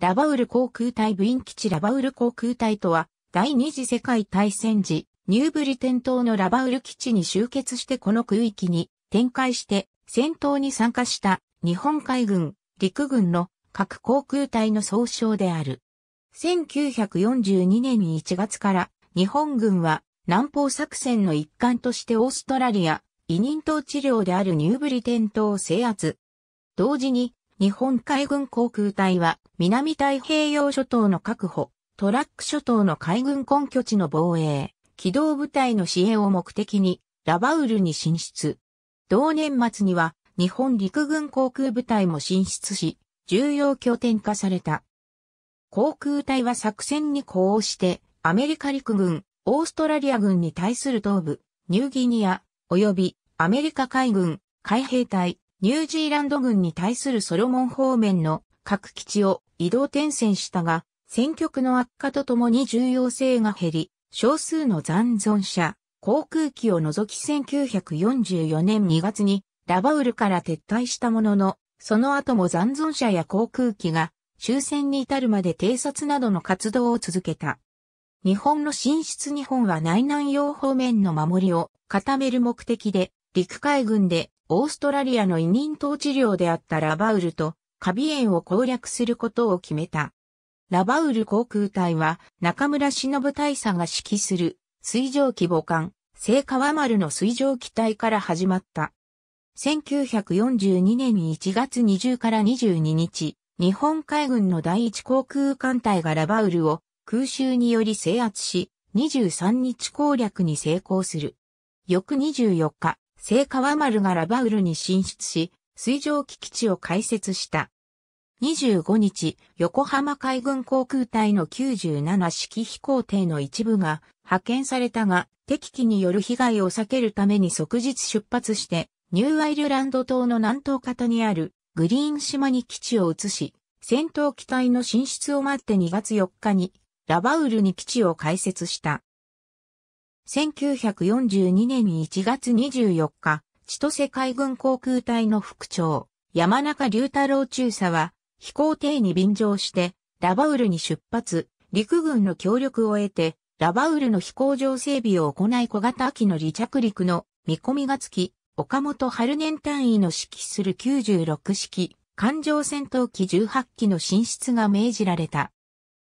ラバウル航空隊部員基地ラバウル航空隊とは、第二次世界大戦時、ニューブリテン島のラバウル基地に集結してこの区域に展開して戦闘に参加した日本海軍、陸軍の各航空隊の総称である。1942年1月から日本軍は南方作戦の一環としてオーストラリア、委任島治療であるニューブリテン島を制圧。同時に日本海軍航空隊は南太平洋諸島の確保、トラック諸島の海軍根拠地の防衛、機動部隊の支援を目的にラバウルに進出。同年末には日本陸軍航空部隊も進出し、重要拠点化された。航空隊は作戦に呼応して、アメリカ陸軍、オーストラリア軍に対する東部、ニューギニア、及びアメリカ海軍、海兵隊、ニュージーランド軍に対するソロモン方面の各基地を移動転戦したが、戦局の悪化とともに重要性が減り、少数の残存者、航空機を除き1944年2月にラバウルから撤退したものの、その後も残存者や航空機が終戦に至るまで偵察などの活動を続けた。日本の進出日本は内南洋方面の守りを固める目的で、陸海軍でオーストラリアの委任統治領であったラバウルとカビエンを攻略することを決めた。ラバウル航空隊は中村忍大佐が指揮する水蒸気母艦、聖川丸の水蒸気隊から始まった。1942年1月20から22日、日本海軍の第一航空艦隊がラバウルを空襲により制圧し、23日攻略に成功する。翌24日、聖川丸がラバウルに進出し、水上機基地を開設した。25日、横浜海軍航空隊の97式飛行艇の一部が派遣されたが、敵機による被害を避けるために即日出発して、ニューアイルランド島の南東方にあるグリーン島に基地を移し、戦闘機隊の進出を待って2月4日にラバウルに基地を開設した。1942年1月24日、千歳海軍航空隊の副長、山中龍太郎中佐は、飛行艇に便乗して、ラバウルに出発、陸軍の協力を得て、ラバウルの飛行場整備を行い小型機の離着陸の見込みがつき、岡本春年単位の指揮する96式、艦上戦闘機18機の進出が命じられた。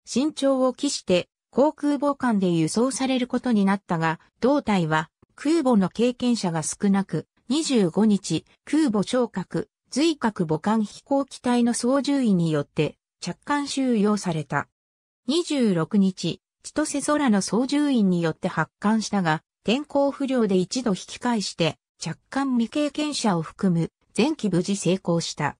慎重を期して、航空母艦で輸送されることになったが、胴体は空母の経験者が少なく、25日、空母昇格、随格母艦飛行機体の操縦員によって着艦収容された。26日、千歳空の操縦員によって発艦したが、天候不良で一度引き返して、着艦未経験者を含む前期無事成功した。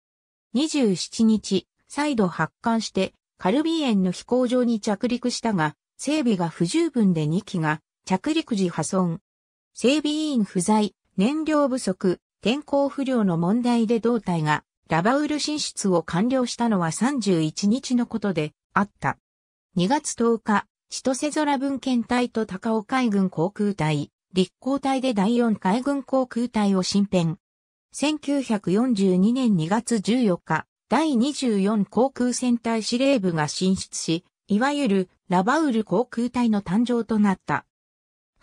27日、再度発艦して、カルビエンの飛行場に着陸したが、整備が不十分で2機が着陸時破損。整備委員不在、燃料不足、天候不良の問題で胴体がラバウル進出を完了したのは31日のことであった。2月10日、千歳空文献隊と高尾海軍航空隊、立航隊で第4海軍航空隊を新編。1942年2月14日、第24航空戦隊司令部が進出し、いわゆるラバウル航空隊の誕生となった。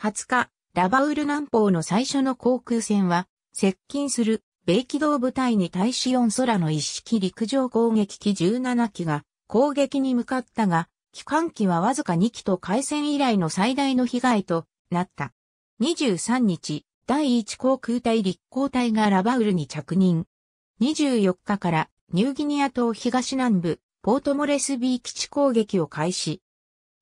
20日、ラバウル南方の最初の航空船は、接近する米機動部隊に対し4空の一式陸上攻撃機17機が攻撃に向かったが、機関機はわずか2機と海戦以来の最大の被害となった。23日、第1航空隊立航隊がラバウルに着任。24日からニューギニア島東南部、ポートモレスビー基地攻撃を開始。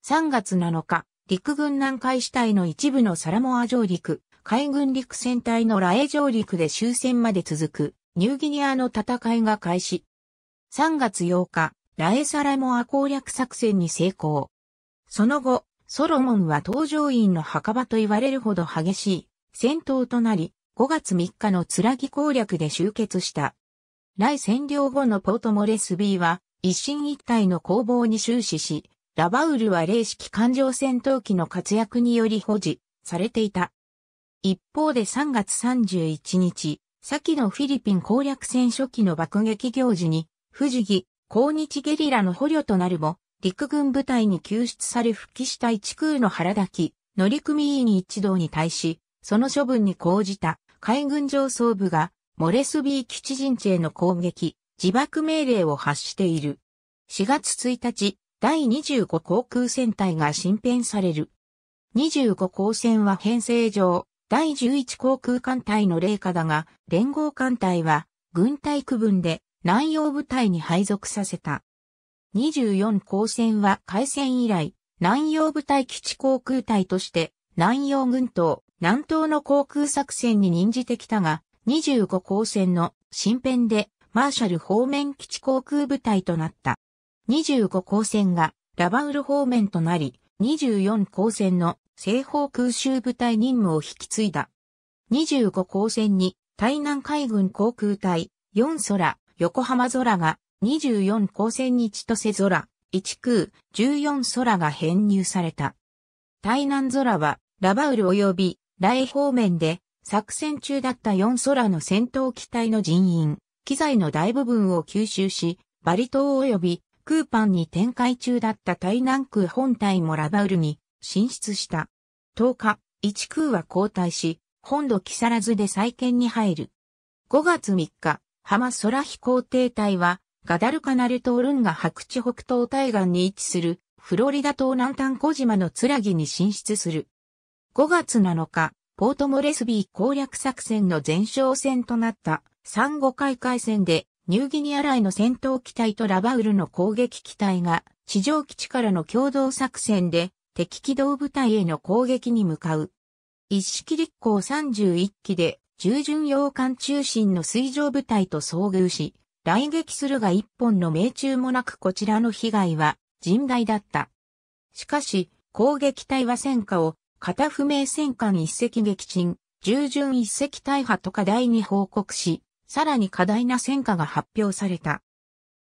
3月7日、陸軍南海支隊の一部のサラモア上陸、海軍陸戦隊のラエ上陸で終戦まで続く、ニューギニアの戦いが開始。3月8日、ラエサラモア攻略作戦に成功。その後、ソロモンは登場員の墓場と言われるほど激しい戦闘となり、5月3日のつらぎ攻略で終結した。来占領後のポートモレスビーは、一進一退の攻防に終始し、ラバウルは零式艦上戦闘機の活躍により保持されていた。一方で3月31日、先のフィリピン攻略戦初期の爆撃行事に、士木、抗日ゲリラの捕虜となるも、陸軍部隊に救出され復帰した一空の腹抱き、乗組員一同に対し、その処分に講じた海軍上層部が、モレスビー基地陣地への攻撃、自爆命令を発している。4月1日、第25航空戦隊が新編される。25航戦は編成上、第11航空艦隊の霊下だが、連合艦隊は、軍隊区分で、南洋部隊に配属させた。24航戦は開戦以来、南洋部隊基地航空隊として、南洋軍島、南東の航空作戦に任じてきたが、25航戦の新編で、マーシャル方面基地航空部隊となった。25光線がラバウル方面となり、24光線の西方空襲部隊任務を引き継いだ。25光線に台南海軍航空隊4空、横浜空が24光線に千歳空、1空、14空が編入された。台南空はラバウル及び雷方面で作戦中だった4空の戦闘機体の人員、機材の大部分を吸収し、バリ島及び空間に展開中だった台南空本体もラバウルに進出した。10日、一空は交代し、本土木更津で再建に入る。5月3日、浜空飛行艇隊は、ガダルカナル島ルンが白地北東対岸に位置する、フロリダ島南端小島のツラギに進出する。5月7日、ポートモレスビー攻略作戦の前哨戦となった、産後回海戦でニューギニアイの戦闘機体とラバウルの攻撃機体が地上基地からの共同作戦で敵機動部隊への攻撃に向かう。一式立航31機で従順洋艦中心の水上部隊と遭遇し、来撃するが一本の命中もなくこちらの被害は甚大だった。しかし、攻撃隊は戦火を、片不明戦艦一隻撃沈、従順一隻大破と課題に報告し、さらに過大な戦果が発表された。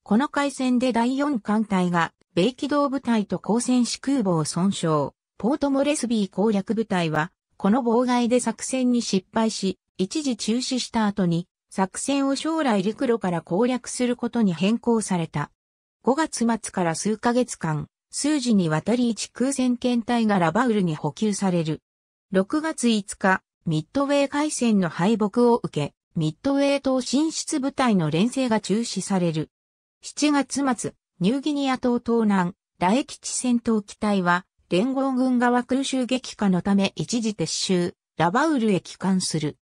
この海戦で第4艦隊が、米機動部隊と交戦士空母を損傷。ポートモレスビー攻略部隊は、この妨害で作戦に失敗し、一時中止した後に、作戦を将来陸路から攻略することに変更された。5月末から数ヶ月間、数時にわたり一空戦艦隊がラバウルに補給される。6月5日、ミッドウェー海戦の敗北を受け、ミッドウェー島進出部隊の連成が中止される。7月末、ニューギニア島東南、大液地戦闘機隊は、連合軍側空襲撃下のため一時撤収、ラバウルへ帰還する。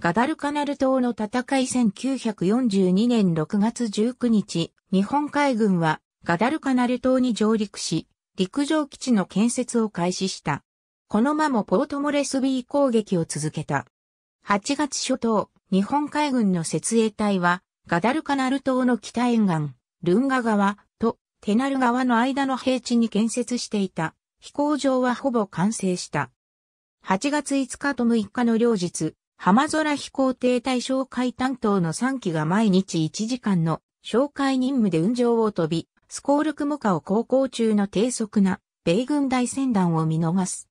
ガダルカナル島の戦い1942年6月19日、日本海軍はガダルカナル島に上陸し、陸上基地の建設を開始した。この間もポートモレスビー攻撃を続けた。8月初頭、日本海軍の設営隊は、ガダルカナル島の北沿岸、ルンガ川とテナル川の間の平地に建設していた。飛行場はほぼ完成した。8月5日と6日の両日、浜空飛行艇対紹介担当の3機が毎日1時間の紹介任務で運上を飛び、スコールクモカを航行中の低速な米軍大船団を見逃す。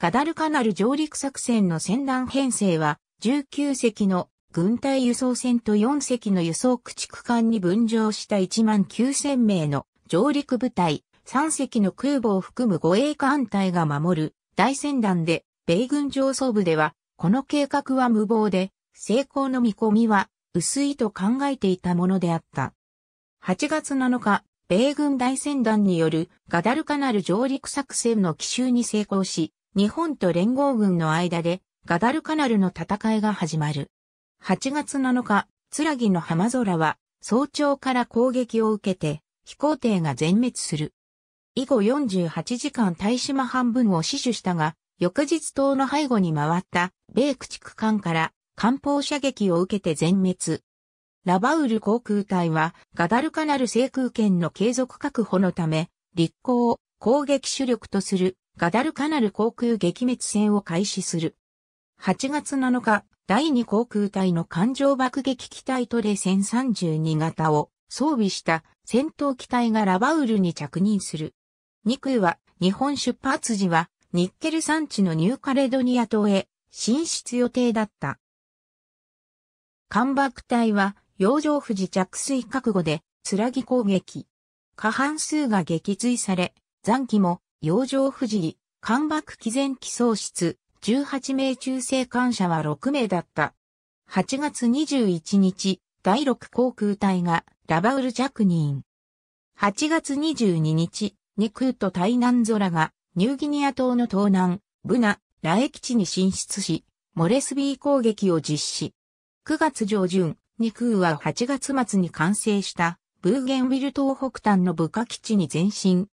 ガダルカナル上陸作戦の船団編成は19隻の軍隊輸送船と4隻の輸送駆逐艦に分乗した1万9000名の上陸部隊、3隻の空母を含む護衛艦隊が守る大船団で、米軍上層部では、この計画は無謀で、成功の見込みは薄いと考えていたものであった。8月7日、米軍大船団によるガダルカナル上陸作戦の奇襲に成功し、日本と連合軍の間でガダルカナルの戦いが始まる。8月7日、ツラギの浜空は、早朝から攻撃を受けて、飛行艇が全滅する。以後48時間大島半分を死守したが、翌日島の背後に回った米駆逐艦から艦砲射撃を受けて全滅。ラバウル航空隊はガダルカナル制空権の継続確保のため、立航を攻撃主力とするガダルカナル航空撃滅戦を開始する。8月7日、第2航空隊の艦上爆撃機隊トレ1032型を装備した戦闘機体がラバウルに着任する。2空は日本出発時はニッケル産地のニューカレドニア島へ進出予定だった。艦爆隊は洋上富士着水覚悟で、つらぎ攻撃。過半数が撃墜され、残機も洋上富士艦爆機前機喪失、18名中性感謝は6名だった。8月21日、第6航空隊がラバウル着任。8月22日、ニクート対南空がニューギニア島の東南、ブナ、ラエ基地に進出し、モレスビー攻撃を実施。9月上旬、ニクーは8月末に完成したブーゲンウィル島北端の部下基地に前進。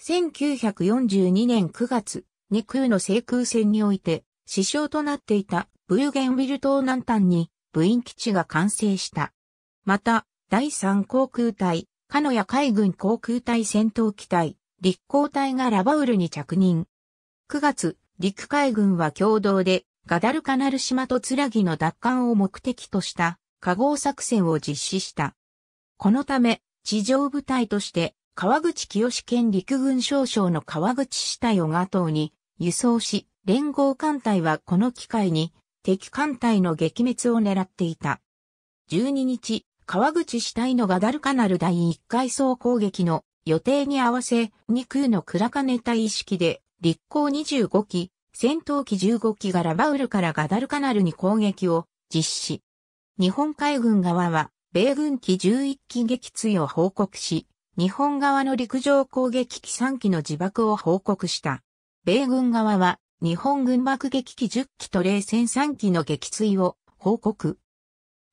1942年9月、二空の制空戦において、支障となっていたブーゲンウィル島南端に部員基地が完成した。また、第三航空隊、カノヤ海軍航空隊戦闘機隊、陸航隊がラバウルに着任。9月、陸海軍は共同でガダルカナル島とツラギの奪還を目的とした加合作戦を実施した。このため、地上部隊として川口清県陸軍少将の川口死体を後に輸送し、連合艦隊はこの機会に敵艦隊の撃滅を狙っていた。12日、川口死体のガダルカナル第1回総攻撃の予定に合わせ、2空の倉金隊意識で、立候25機、戦闘機15機がラバウルからガダルカナルに攻撃を実施。日本海軍側は、米軍機11機撃墜を報告し、日本側の陸上攻撃機3機の自爆を報告した。米軍側は日本軍爆撃機10機と冷戦3機の撃墜を報告。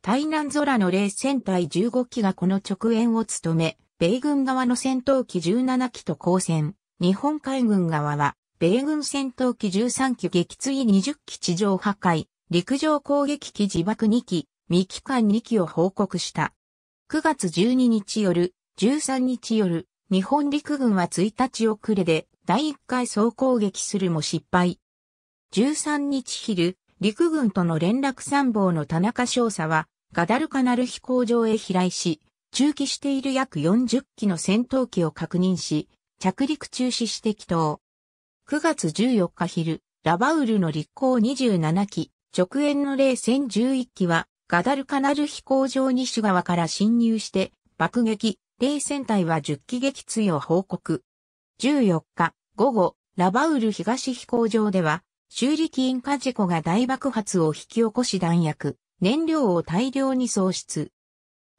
台南空の冷戦隊15機がこの直縁を務め、米軍側の戦闘機17機と交戦。日本海軍側は、米軍戦闘機13機撃墜20機地上破壊、陸上攻撃機自爆2機、未機関2機を報告した。9月12日夜、13日夜、日本陸軍は1日遅れで第1回総攻撃するも失敗。13日昼、陸軍との連絡参謀の田中少佐は、ガダルカナル飛行場へ飛来し、中期している約40機の戦闘機を確認し、着陸中止して帰投。9月14日昼、ラバウルの陸航27機、直縁の冷戦11機は、ガダルカナル飛行場西側から侵入して、爆撃、冷戦隊は10機撃墜を報告。14日午後、ラバウル東飛行場では、修理機引火事故が大爆発を引き起こし弾薬、燃料を大量に喪失。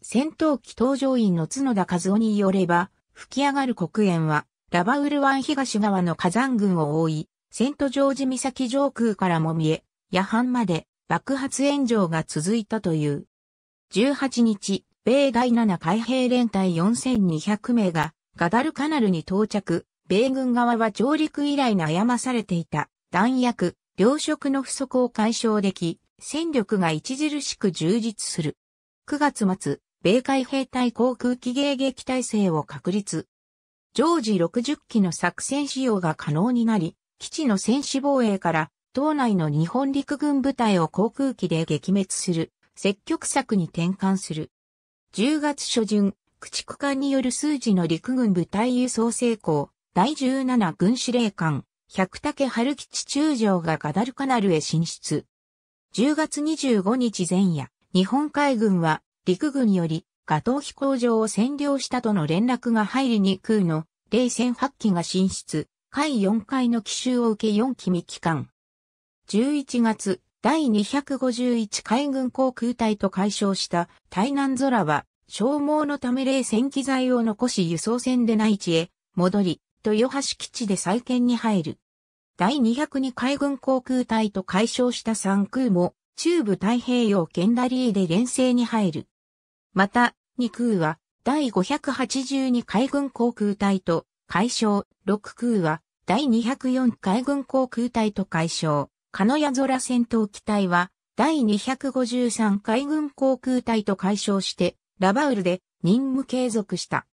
戦闘機搭乗員の角田和夫によれば、吹き上がる黒煙は、ラバウル湾東側の火山群を覆い、セントジョージ岬上空からも見え、夜半まで爆発炎上が続いたという。18日、米第7海兵連隊4200名がガダルカナルに到着、米軍側は上陸以来悩まされていた弾薬、糧食の不足を解消でき、戦力が著しく充実する。9月末、米海兵隊航空機迎撃体制を確立。常時60機の作戦使用が可能になり、基地の戦士防衛から島内の日本陸軍部隊を航空機で撃滅する、積極策に転換する。10月初旬、駆逐艦による数字の陸軍部隊輸送成功、第17軍司令官、百武春吉中将がガダルカナルへ進出。10月25日前夜、日本海軍は陸軍よりガトー飛行場を占領したとの連絡が入りに空の冷戦8機が進出、海4回の奇襲を受け4機未帰還。11月、第251海軍航空隊と解消した台南空は消耗のため冷戦機材を残し輸送船で内地へ戻り、豊橋基地で再建に入る。第202海軍航空隊と解消した3空も中部太平洋ケンダリーで連成に入る。また、2空は第582海軍航空隊と解消、6空は第204海軍航空隊と解消、鹿屋空戦闘機隊は第253海軍航空隊と解消してラバウルで任務継続した。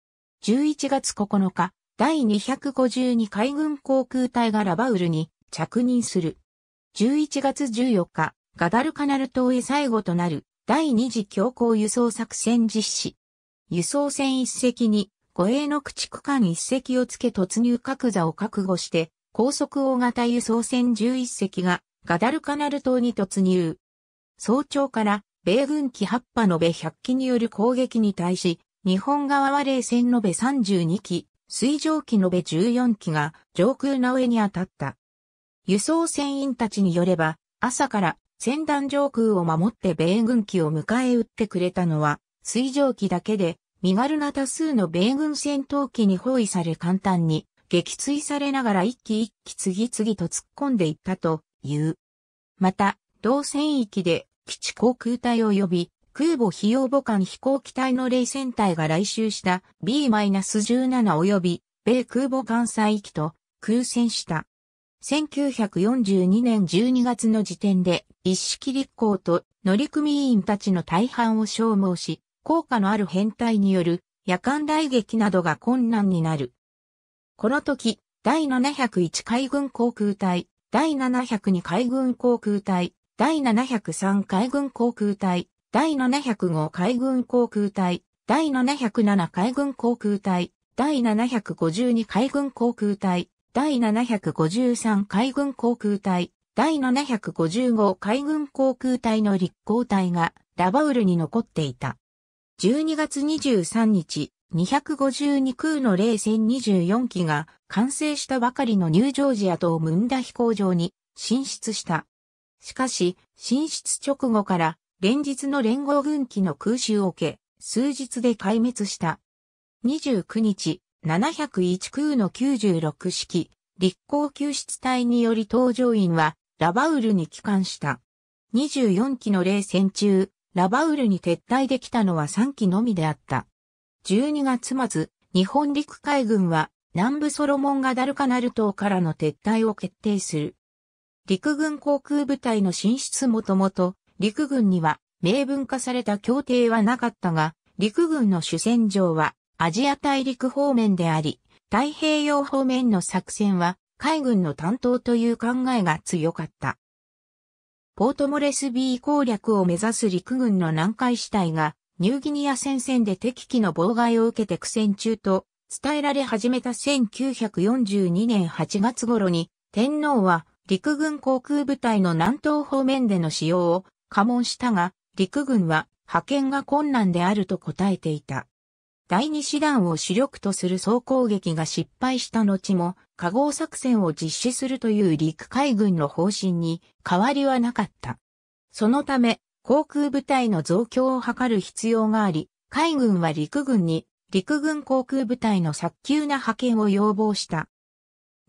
11月9日、第252海軍航空隊がラバウルに着任する。11月14日、ガダルカナル島へ最後となる第二次強行輸送作戦実施。輸送船一隻に護衛の駆逐艦一隻をつけ突入格座を覚悟して、高速大型輸送船11隻がガダルカナル島に突入。早朝から米軍機8波延べ100機による攻撃に対し、日本側は冷戦延べ32機、水上機延べ14機が上空の上に当たった。輸送船員たちによれば、朝から船団上空を守って米軍機を迎え撃ってくれたのは、水上機だけで、身軽な多数の米軍戦闘機に包囲され簡単に撃墜されながら一機一機次々と突っ込んでいったという。また、同戦域で基地航空隊及び空母費用母艦飛行機隊の霊戦隊が来襲した B-17 及び米空母艦載機と空戦した。1942年12月の時点で一式立港と乗組員たちの大半を消耗し、効果のある変態による夜間雷撃などが困難になる。この時、第701海軍航空隊、第702海軍航空隊、第703海軍航空隊、第705海軍航空隊、第707海軍航空隊、第752海軍航空隊、第753海軍航空隊、第755海軍航空隊の立航隊がラバウルに残っていた。12月23日、252空の冷戦24機が完成したばかりのニュージョージア島ムンダ飛行場に進出した。しかし、進出直後から連日の連合軍機の空襲を受け、数日で壊滅した。29日、701空の96式、立候救出隊により搭乗員はラバウルに帰還した。24機の冷戦中、ラバウルに撤退できたのは3機のみであった。12月末、日本陸海軍は南部ソロモンガダルカナル島からの撤退を決定する。陸軍航空部隊の進出もともと、陸軍には明文化された協定はなかったが、陸軍の主戦場はアジア大陸方面であり、太平洋方面の作戦は海軍の担当という考えが強かった。ポートモレスビー攻略を目指す陸軍の南海主体がニューギニア戦線で敵機の妨害を受けて苦戦中と伝えられ始めた1942年8月頃に天皇は陸軍航空部隊の南東方面での使用を可問したが、陸軍は派遣が困難であると答えていた。第二師団を主力とする総攻撃が失敗した後も、加合作戦を実施するという陸海軍の方針に変わりはなかった。そのため、航空部隊の増強を図る必要があり、海軍は陸軍に陸軍航空部隊の早急な派遣を要望した。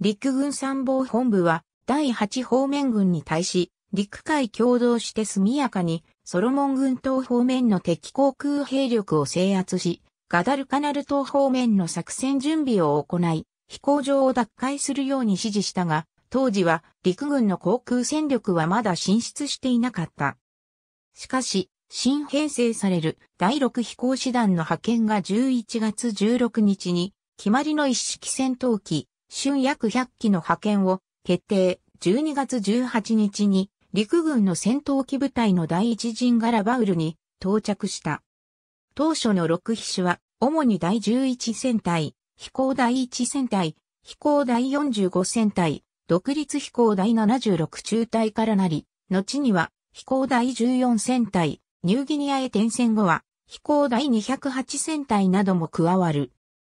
陸軍参謀本部は第8方面軍に対し、陸海共同して速やかに、ソロモン軍東方面の敵航空兵力を制圧し、ガダルカナル東方面の作戦準備を行い、飛行場を奪回するように指示したが、当時は陸軍の航空戦力はまだ進出していなかった。しかし、新編成される第6飛行師団の派遣が11月16日に、決まりの一式戦闘機、春約100機の派遣を決定、12月18日に陸軍の戦闘機部隊の第一陣ガラバウルに到着した。当初の6飛種は、主に第11戦隊、飛行第1戦隊、飛行第45戦隊、独立飛行第76中隊からなり、後には飛行第14戦隊、ニューギニアへ転戦後は、飛行第208戦隊なども加わる。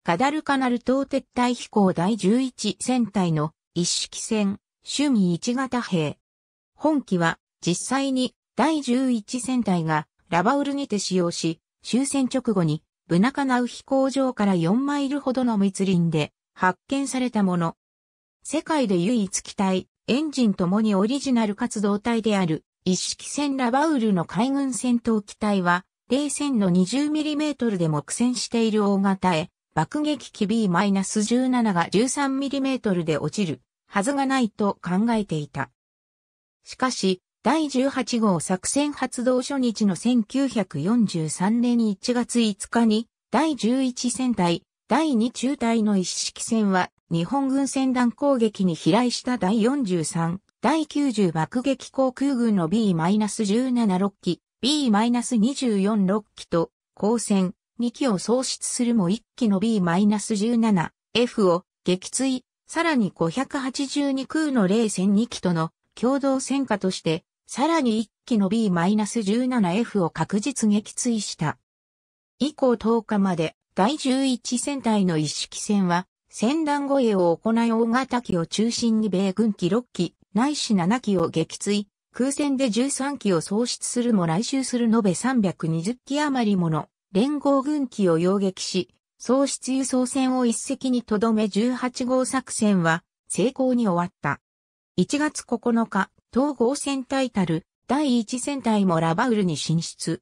カダルカナル島撤退飛行第11戦隊の一式戦、趣味一型兵。本機は実際に第11戦隊がラバウルにて使用し、終戦直後にブナカナウ飛行場から4マイルほどの密林で発見されたもの。世界で唯一機体、エンジンともにオリジナル活動体である一式戦ラバウルの海軍戦闘機体は、冷戦の 20mm でも苦戦している大型へ、爆撃機 B-17 が 13mm で落ちるはずがないと考えていた。しかし、第18号作戦発動初日の1943年1月5日に、第11戦隊、第2中隊の一式戦は、日本軍戦団攻撃に飛来した第43、第90爆撃航空軍の B-176 機、B-246 機と、光戦2機を喪失するも1機の B-17F を撃墜、さらに582空の0戦2機との共同戦果として、さらに1機の B-17F を確実撃墜した。以降10日まで第11戦隊の一式戦は、戦団護衛を行い大型機を中心に米軍機6機、内い7機を撃墜、空戦で13機を喪失するも来襲する延べ320機余りもの連合軍機を擁撃し、総出輸送船を一隻にとどめ18号作戦は成功に終わった。1月9日、統合戦隊たる第1戦隊もラバウルに進出。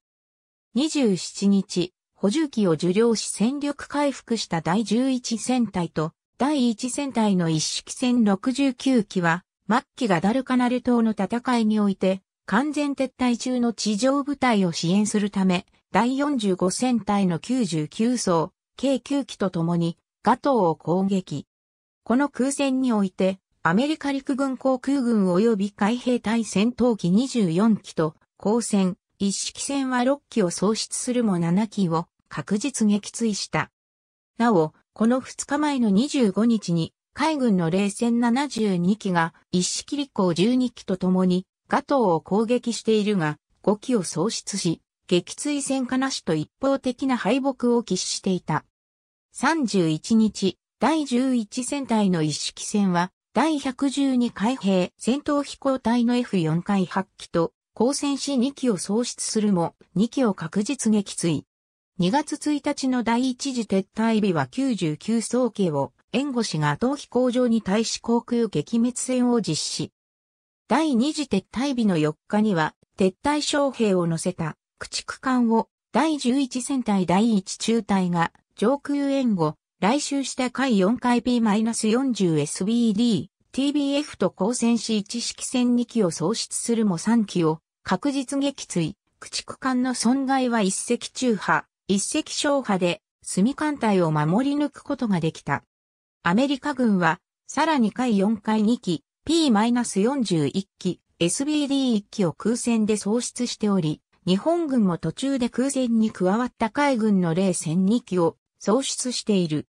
27日、補充機を受領し戦力回復した第11戦隊と第1戦隊の一式戦69機は末期がダルカナル島の戦いにおいて完全撤退中の地上部隊を支援するため第45戦隊の99層、計9機と共に、ガトーを攻撃。この空戦において、アメリカ陸軍航空軍及び海兵隊戦闘機24機と、航戦、一式戦は6機を喪失するも7機を確実撃墜した。なお、この2日前の25日に、海軍の冷戦72機が一式立航12機と共に、ガトーを攻撃しているが、5機を喪失し、撃墜戦かなしと一方的な敗北を喫していた。31日、第11戦隊の一式戦は、第112海兵戦闘飛行隊の F4 回発機と、交戦し2機を喪失するも、2機を確実撃墜。2月1日の第一次撤退日は99総計を、援護士が後飛行場に対し航空撃滅戦を実施。第二次撤退日の4日には、撤退将兵を乗せた駆逐艦を第11戦隊第1中隊が上空援護、来襲した海4回 P-40SBD、TBF と交戦し一式戦2機を喪失するも3機を確実撃墜、駆逐艦の損害は1隻中破、1隻小破で隅艦隊を守り抜くことができた。アメリカ軍は、さらに海4回2機、P-41 機、SBD1 機を空戦で喪失しており、日本軍も途中で空戦に加わった海軍の零戦2機を創出している。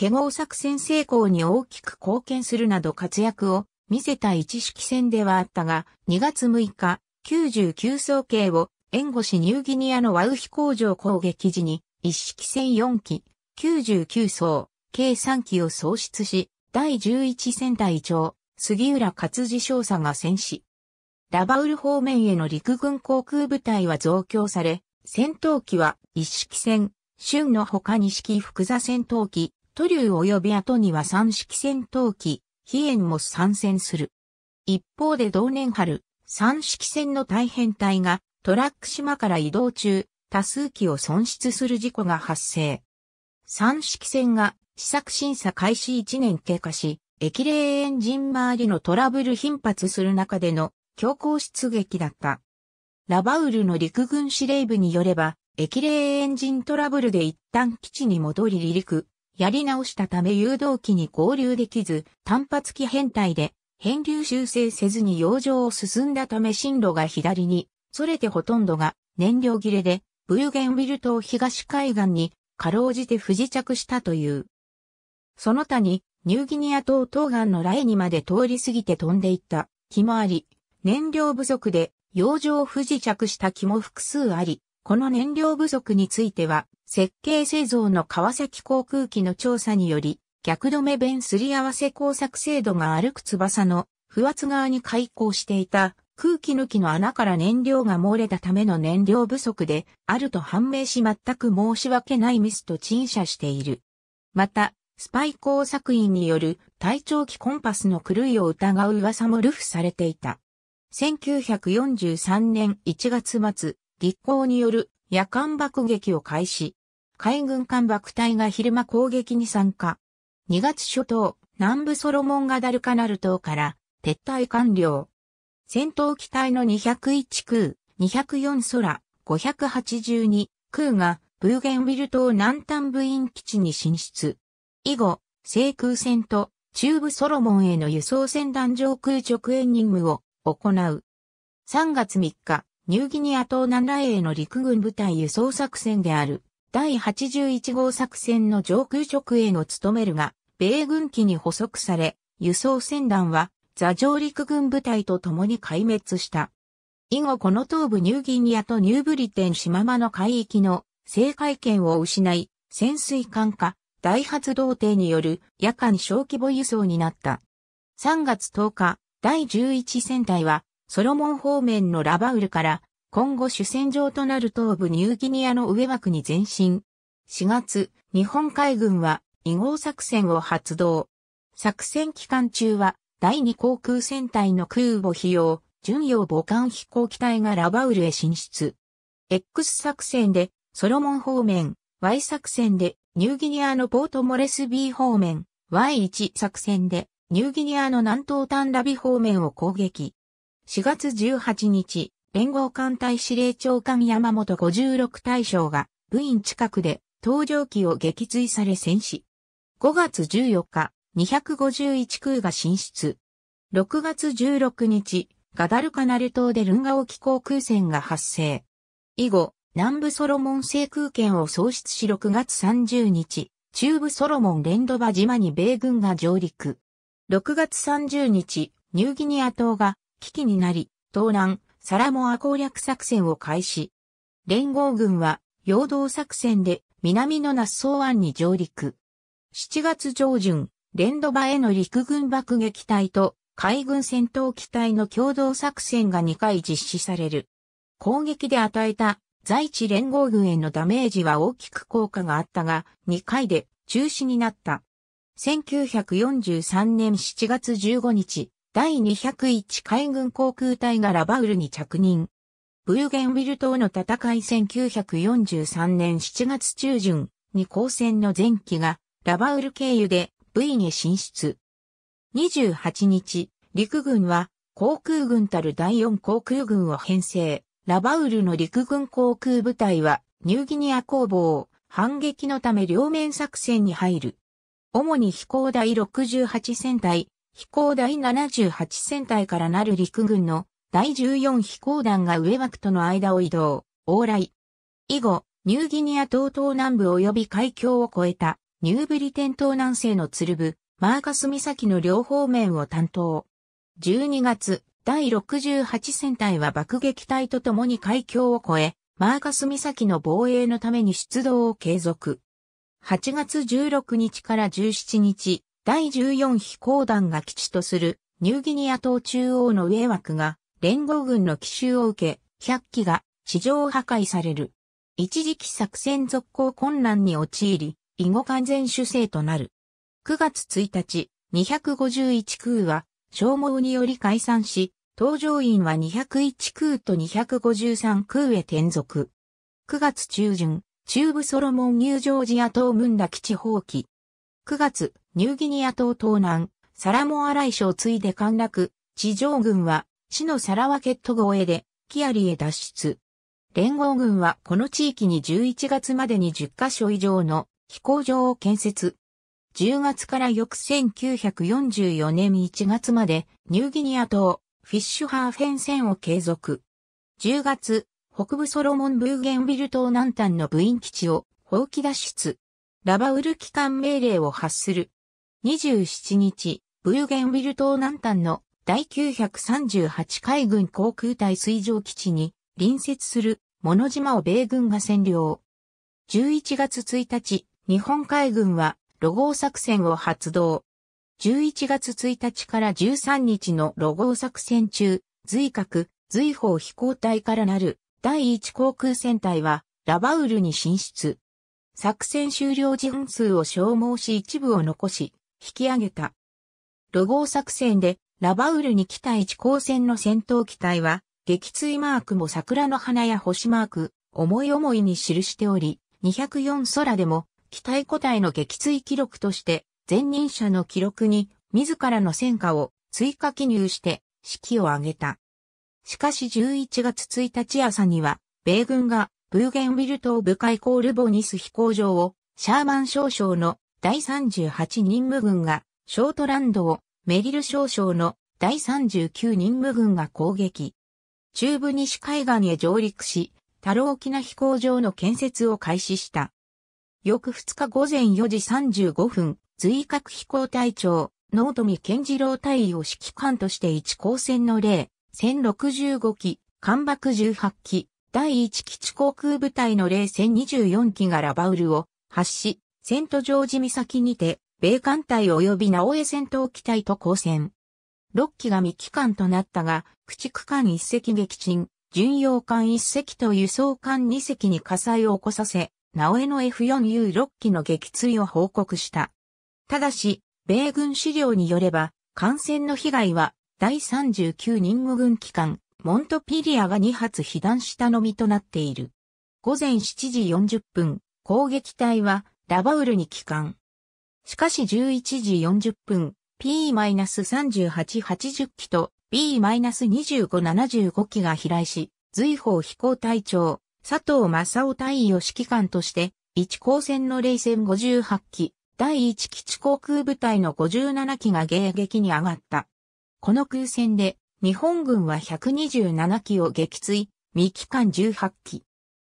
華合作戦成功に大きく貢献するなど活躍を見せた一式戦ではあったが、2月6日、99層計を援護しニューギニアのワウヒ工場攻撃時に、一式戦4機、99層、計3機を創出し、第11戦隊長、杉浦勝次少佐が戦死。ラバウル方面への陸軍航空部隊は増強され、戦闘機は一式戦、春の他二式複座戦闘機、ュー及び後には三式戦闘機、飛燕も参戦する。一方で同年春、三式戦の大変隊がトラック島から移動中、多数機を損失する事故が発生。三式戦が試作審査開始1年経過し、液霊エンジン周りのトラブル頻発する中での強行出撃だった。ラバウルの陸軍司令部によれば、液霊エンジントラブルで一旦基地に戻り離陸、やり直したため誘導機に合流できず、単発機編隊で、変流修正せずに洋上を進んだため進路が左に、それてほとんどが燃料切れで、ブーゲンウィル島東海岸に、かろうじて不時着したという。その他に、ニューギニア島東岸のライにまで通り過ぎて飛んでいった、木もあり、燃料不足で洋上不時着した機も複数あり、この燃料不足については、設計製造の川崎航空機の調査により、逆止め弁すり合わせ工作制度が歩く翼の不圧側に開口していた空気抜きの穴から燃料が漏れたための燃料不足であると判明し全く申し訳ないミスと陳謝している。また、スパイ工作員による体調機コンパスの狂いを疑う噂も流布されていた。1943年1月末、立港による夜間爆撃を開始。海軍艦爆隊が昼間攻撃に参加。2月初頭、南部ソロモンガダルカナル島から撤退完了。戦闘機体の201空、204空、582空がブーゲンウィル島南端部員基地に進出。以後、制空戦と中部ソロモンへの輸送船団上空直営任務を行う。3月3日、ニューギニア島南来への陸軍部隊輸送作戦である、第81号作戦の上空直営を務めるが、米軍機に捕捉され、輸送船団は、座上陸軍部隊と共に壊滅した。以後この東部ニューギニアとニューブリテン島間の海域の制海権を失い、潜水艦化、大発動艇による夜間小規模輸送になった。3月10日、第11戦隊は、ソロモン方面のラバウルから、今後主戦場となる東部ニューギニアの上枠に前進。4月、日本海軍は、異号作戦を発動。作戦期間中は、第2航空戦隊の空母費用、巡洋母艦飛行機隊がラバウルへ進出。X 作戦で、ソロモン方面、Y 作戦で、ニューギニアのポートモレス B 方面、Y1 作戦で、ニューギニアの南東端ラビ方面を攻撃。4月18日、連合艦隊司令長官山本56大将が、部員近くで、搭乗機を撃墜され戦死。5月14日、251空が進出。6月16日、ガダルカナル島でルンガ沖航空戦が発生。以後、南部ソロモン制空権を喪失し6月30日、中部ソロモンレンドバ島に米軍が上陸。6月30日、ニューギニア島が危機になり、東南、サラモア攻略作戦を開始。連合軍は、陽動作戦で南のナッソー湾に上陸。7月上旬、レンドバへの陸軍爆撃隊と海軍戦闘機隊の共同作戦が2回実施される。攻撃で与えた在地連合軍へのダメージは大きく効果があったが、2回で中止になった。1943年7月15日、第201海軍航空隊がラバウルに着任。ブーゲンウィル島の戦い1943年7月中旬に交戦の前期がラバウル経由で V に進出。28日、陸軍は航空軍たる第4航空軍を編成。ラバウルの陸軍航空部隊はニューギニア工房、反撃のため両面作戦に入る。主に飛行第68戦隊、飛行第78戦隊からなる陸軍の第14飛行団が上枠との間を移動、往来。以後、ニューギニア島東南部及び海峡を越えた、ニューブリテン島南西の鶴部、マーカス岬の両方面を担当。12月、第68戦隊は爆撃隊と共に海峡を越え、マーカス岬の防衛のために出動を継続。8月16日から17日、第14飛行団が基地とするニューギニア島中央の上枠が連合軍の奇襲を受け、100機が地上破壊される。一時期作戦続行困難に陥り、以後完全主制となる。9月1日、251空は消耗により解散し、搭乗員は201空と253空へ転属。9月中旬、中部ソロモンニュージョージア島ムンダ基地放棄。9月、ニューギニア島東南、サラモアライシを継いで陥落、地上軍は、市のサラワケット越えで、キアリへ脱出。連合軍はこの地域に11月までに10カ所以上の飛行場を建設。10月から翌1944年1月までニューギニア島フィッシュハーフェン線を継続。10月、北部ソロモンブーゲンビル島南端の部員基地を放棄脱出。ラバウル機関命令を発する。27日、ブーゲンビル島南端の第938海軍航空隊水上基地に隣接するモノ島を米軍が占領。11月1日、日本海軍はロゴ作戦を発動。11月1日から13日のロゴ作戦中、随格、随宝飛行隊からなる第1航空戦隊はラバウルに進出。作戦終了時分数を消耗し一部を残し、引き上げた。ロゴ作戦でラバウルに来た1航戦の戦闘機体は、撃墜マークも桜の花や星マーク、思い思いに記しており、204空でも、機体個体の撃墜記録として、前任者の記録に、自らの戦果を追加記入して、式を挙げた。しかし11月1日朝には、米軍がブーゲンウィル島部海コールボニス飛行場を、シャーマン少将の第38任務軍が、ショートランドをメリル少将の第39任務軍が攻撃。中部西海岸へ上陸し、太郎沖な飛行場の建設を開始した。翌2日午前4時35分、随格飛行隊長、能富健次郎隊を指揮官として一航戦の例、1065機、艦爆18機、第1基地航空部隊の0戦24機がラバウルを発し、セントジョージ岬にて、米艦隊及び直江戦闘機隊と交戦。6機が未機関となったが、駆逐艦1隻撃沈、巡洋艦1隻と輸送艦2隻に火災を起こさせ、直江の F4U6 機の撃墜を報告した。ただし、米軍資料によれば、艦船の被害は第39人務軍機関、モントピリアが2発被弾したのみとなっている。午前7時40分、攻撃隊はラバウルに帰還。しかし11時40分、P-3880 機と B-2575 機が飛来し、随方飛行隊長、佐藤正夫隊員を指揮官として、1光線の冷戦58機、第1基地航空部隊の57機が迎撃に上がった。この空戦で日本軍は127機を撃墜、未機関18機。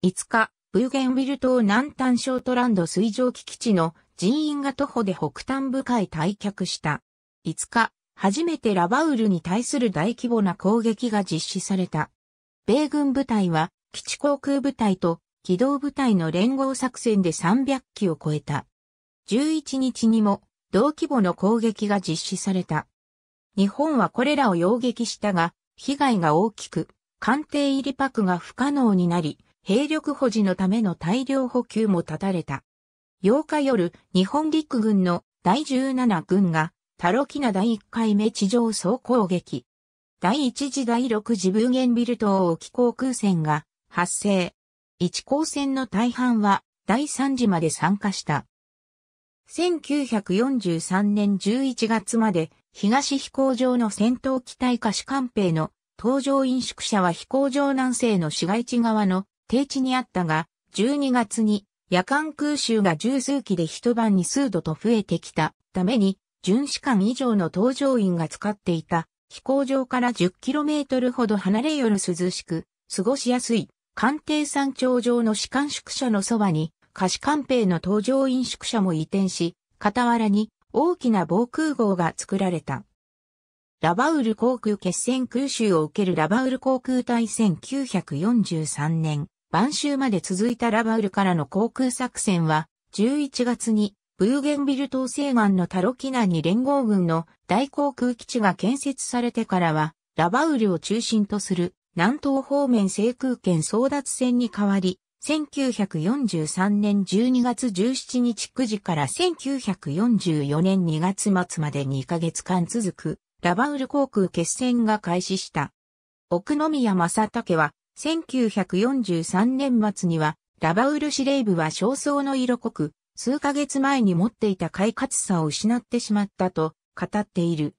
5日、ブーゲンウィル島南端ショートランド水上基地の人員が徒歩で北端部海退却した。5日、初めてラバウルに対する大規模な攻撃が実施された。米軍部隊は基地航空部隊と機動部隊の連合作戦で300機を超えた。11日にも同規模の攻撃が実施された。日本はこれらを擁撃したが、被害が大きく、艦艇入りパクが不可能になり、兵力保持のための大量補給も断たれた。8日夜、日本陸軍の第17軍が、タロキナ第1回目地上総攻撃。第1次第6次ブーゲンビル島沖航空戦が発生。1航戦の大半は第3次まで参加した。1943年11月まで東飛行場の戦闘機対菓子官兵の搭乗員宿舎は飛行場南西の市街地側の低地にあったが、12月に夜間空襲が十数機で一晩に数度と増えてきたために、巡視艦以上の搭乗員が使っていた飛行場から 10km ほど離れ夜涼しく、過ごしやすい官邸山頂上の士官宿舎のそばに、子官兵の搭乗員宿舎も移転し、傍らに大きな防空壕が作られた。ラバウル航空決戦空襲を受けるラバウル航空隊1943年、晩秋まで続いたラバウルからの航空作戦は、11月にブーゲンビル島西岸のタロキナに連合軍の大航空基地が建設されてからは、ラバウルを中心とする南東方面制空権争奪戦に代わり、1943年12月17日9時から1944年2月末まで2ヶ月間続く、ラバウル航空決戦が開始した。奥宮正武は、1943年末には、ラバウル司令部は焦燥の色濃く、数ヶ月前に持っていた快活さを失ってしまったと語っている。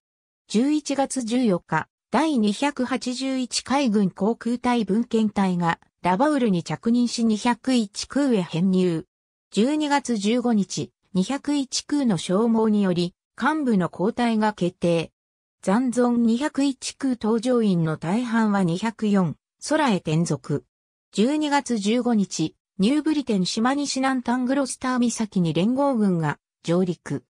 11月14日、第281海軍航空隊文献隊がラバウルに着任し201空へ編入。12月15日、201空の消耗により、幹部の交代が決定。残存201空搭乗員の大半は204、空へ転属。12月15日、ニューブリテン島西南タングロスター岬に連合軍が上陸。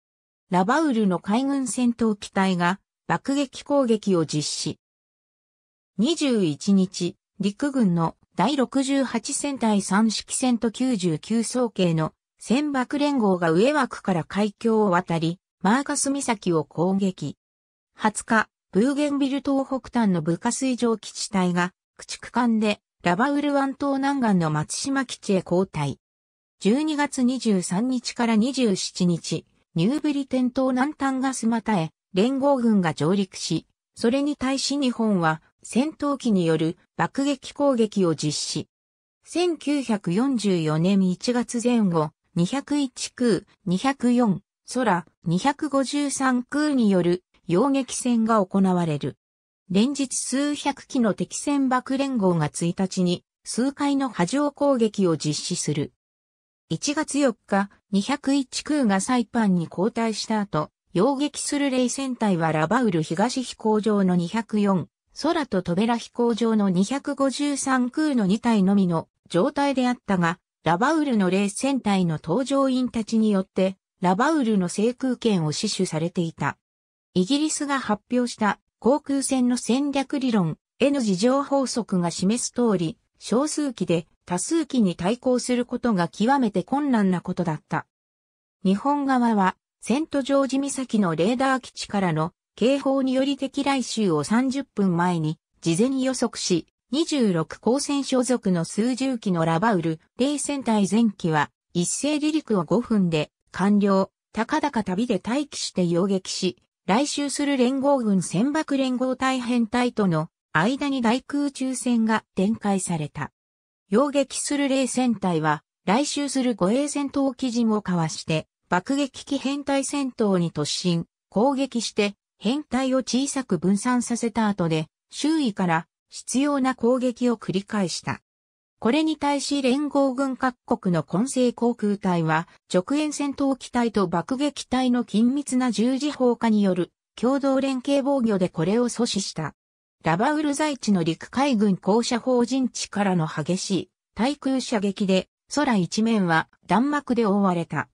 ラバウルの海軍戦闘機体が爆撃攻撃を実施。21日、陸軍の第68戦隊3式戦と99総計の船爆連合が上枠から海峡を渡り、マーカス岬を攻撃。20日、ブーゲンビル東北端の部下水上基地隊が、駆逐艦でラバウル湾島南岸の松島基地へ交代。12月23日から27日、ニューブリテン島南端ガスまたへ連合軍が上陸し、それに対し日本は戦闘機による爆撃攻撃を実施。1944年1月前後、201空、204、空、253空による洋撃戦が行われる。連日数百機の敵戦爆連合が1日に数回の波状攻撃を実施する。1月4日、201空がサイパンに交代した後、擁撃する霊戦隊はラバウル東飛行場の204、空と飛べら飛行場の253空の2体のみの状態であったが、ラバウルの冷戦隊の搭乗員たちによって、ラバウルの制空権を死守されていた。イギリスが発表した航空戦の戦略理論 N 事情法則が示す通り、少数機で多数機に対抗することが極めて困難なことだった。日本側は、セントジョージ岬のレーダー基地からの警報により敵来襲を30分前に事前に予測し、26光線所属の数十機のラバウル、0戦隊前機は一斉離陸を5分で完了、高々旅で待機して揚撃し、来襲する連合軍船爆連合隊編隊との間に大空中戦が展開された。揚撃する0戦隊は、来襲する護衛戦闘機陣を交わして、爆撃機編隊戦闘に突進、攻撃して、変態を小さく分散させた後で、周囲から必要な攻撃を繰り返した。これに対し連合軍各国の混成航空隊は直縁戦闘機隊と爆撃隊の緊密な十字砲火による共同連携防御でこれを阻止した。ラバウル在地の陸海軍校舎法陣地からの激しい対空射撃で空一面は弾幕で覆われた。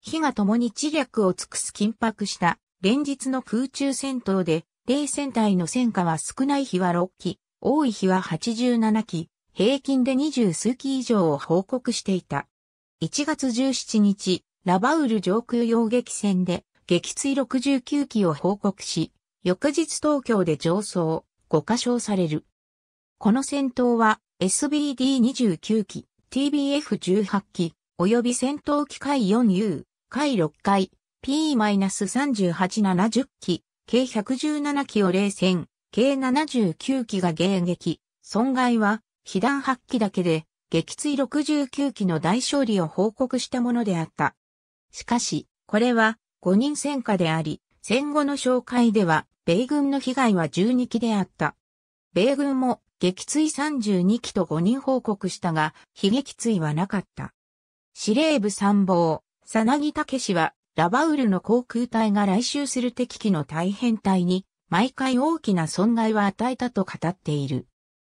火が共に知略を尽くす緊迫した連日の空中戦闘で、零戦隊の戦果は少ない日は6機、多い日は87機、平均で二十数機以上を報告していた。1月17日、ラバウル上空用撃戦で、撃墜69機を報告し、翌日東京で上層、5箇所される。この戦闘は、SBD29 機、TBF18 機、及び戦闘機回 4U、回6回、P-3870 機、計117機を冷戦、計79機が迎撃。損害は、被弾8機だけで、撃墜69機の大勝利を報告したものであった。しかし、これは5人戦果であり、戦後の紹介では、米軍の被害は12機であった。米軍も撃墜32機と5人報告したが、被撃墜はなかった。司令部参謀、さなぎたけしはラバウルの航空隊が来襲する敵機の大変隊に、毎回大きな損害は与えたと語っている。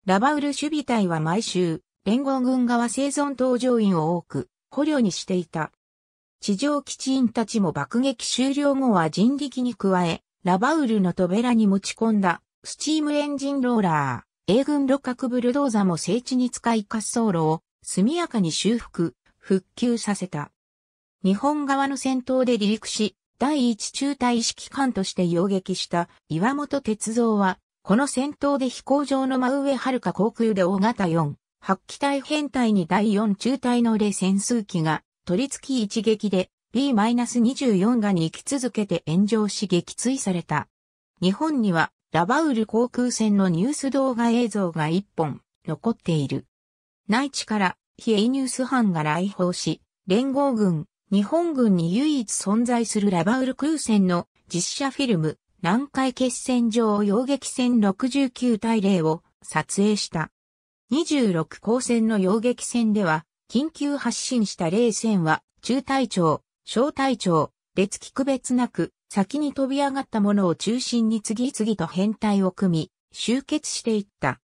ラバウル守備隊は毎週、連合軍側生存搭乗員を多く、捕虜にしていた。地上基地員たちも爆撃終了後は人力に加え、ラバウルの扉に持ち込んだ、スチームエンジンローラー、英軍六角ブルドーザも整地に使い滑走路を、速やかに修復、復旧させた。日本側の戦闘で離陸し、第一中隊指揮官として擁撃した岩本哲三は、この戦闘で飛行場の真上遥か航空で大型4、8機体編隊に第4中隊の0潜数機が、取り付き一撃で B-24 が2機続けて炎上し撃墜された。日本にはラバウル航空船のニュース動画映像が1本残っている。内地から非イニュース班が来訪し、連合軍、日本軍に唯一存在するラバウル空戦の実写フィルム、南海決戦場洋撃戦69対0を撮影した。26高戦の洋撃戦では、緊急発進した0戦は、中隊長、小隊長、列機区別なく、先に飛び上がったものを中心に次々と編隊を組み、集結していった。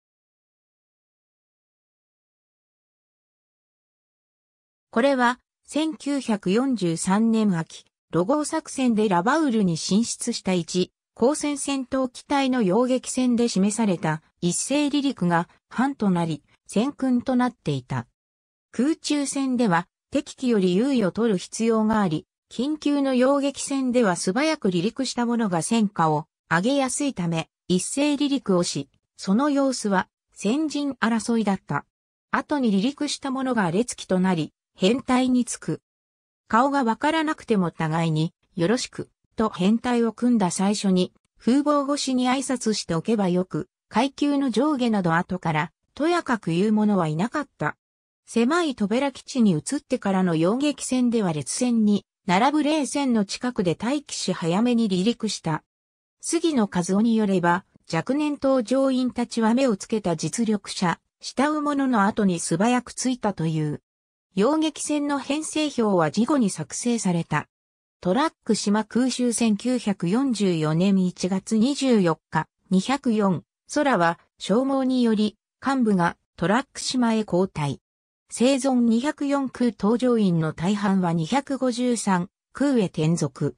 これは1943年秋、ロゴー作戦でラバウルに進出した1、高戦戦闘機体の揚撃戦で示された一斉離陸が半となり、戦訓となっていた。空中戦では敵機より優位を取る必要があり、緊急の揚撃戦では素早く離陸した者が戦果を上げやすいため、一斉離陸をし、その様子は先陣争いだった。後に離陸した者が列機となり、変態につく。顔がわからなくても互いに、よろしく、と変態を組んだ最初に、風貌越しに挨拶しておけばよく、階級の上下など後から、とやかく言う者はいなかった。狭い扉基地に移ってからの洋撃戦では列戦に、並ぶ冷戦の近くで待機し早めに離陸した。杉野和夫によれば、若年党上院たちは目をつけた実力者、慕う者の後に素早くついたという。洋劇船の編成表は事後に作成された。トラック島空襲1944年1月24日204空は消耗により幹部がトラック島へ交代。生存204空搭乗員の大半は253空へ転属。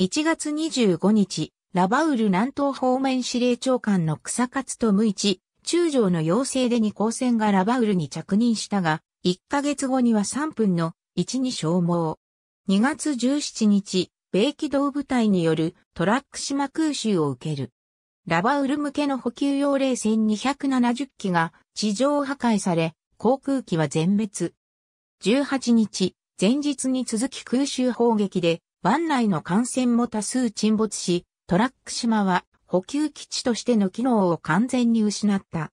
1月25日、ラバウル南東方面司令長官の草勝と無一、中将の要請で二光船がラバウルに着任したが、1ヶ月後には3分の1に消耗。2月17日、米機動部隊によるトラック島空襲を受ける。ラバウル向けの補給用冷戦270機が地上破壊され、航空機は全滅。18日、前日に続き空襲砲撃で、湾内の艦船も多数沈没し、トラック島は補給基地としての機能を完全に失った。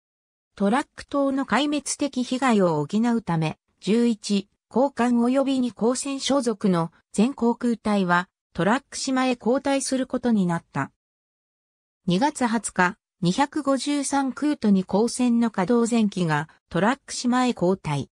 トラック島の壊滅的被害を補うため、11、交換及びに交戦所属の全航空隊はトラック島へ交代することになった。2月20日、253空トに交戦の稼働前期がトラック島へ交代。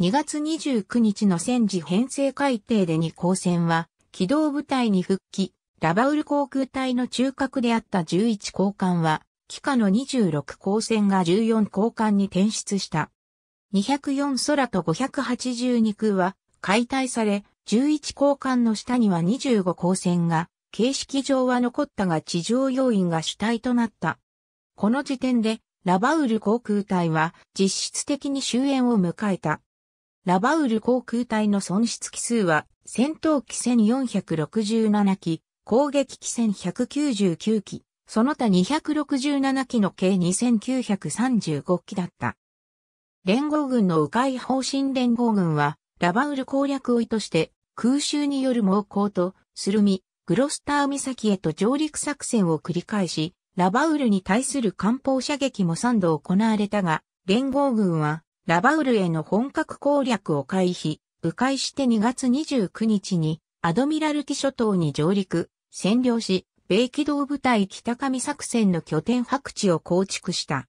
2月29日の戦時編成改定で2交戦は機動部隊に復帰、ラバウル航空隊の中核であった11交換は機下の26光線が14交換に転出した。204空と582空は解体され、11交換の下には25光線が、形式上は残ったが地上要員が主体となった。この時点で、ラバウル航空隊は実質的に終焉を迎えた。ラバウル航空隊の損失機数は、戦闘機1467機、攻撃機1199機、その他267機の計2935機だった。連合軍の迂回方針連合軍は、ラバウル攻略を意図して、空襲による猛攻と、スルミ、グロスター岬へと上陸作戦を繰り返し、ラバウルに対する艦砲射撃も3度行われたが、連合軍は、ラバウルへの本格攻略を回避、迂回して2月29日に、アドミラルティ諸島に上陸、占領し、米機動部隊北上作戦の拠点白地を構築した。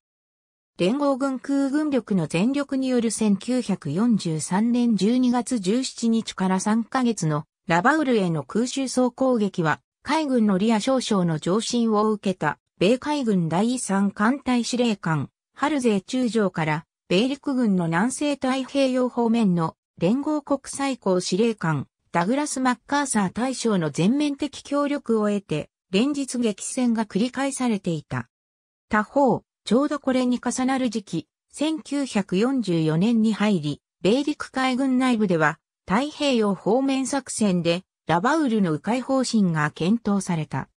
連合軍空軍力の全力による1943年12月17日から3ヶ月のラバウルへの空襲総攻撃は、海軍のリア少将の上進を受けた、米海軍第3艦隊司令官、ハゼー中将から、米陸軍の南西太平洋方面の連合国最高司令官、ダグラス・マッカーサー大将の全面的協力を得て、連日激戦が繰り返されていた。他方、ちょうどこれに重なる時期、1944年に入り、米陸海軍内部では、太平洋方面作戦で、ラバウルの迂回方針が検討された。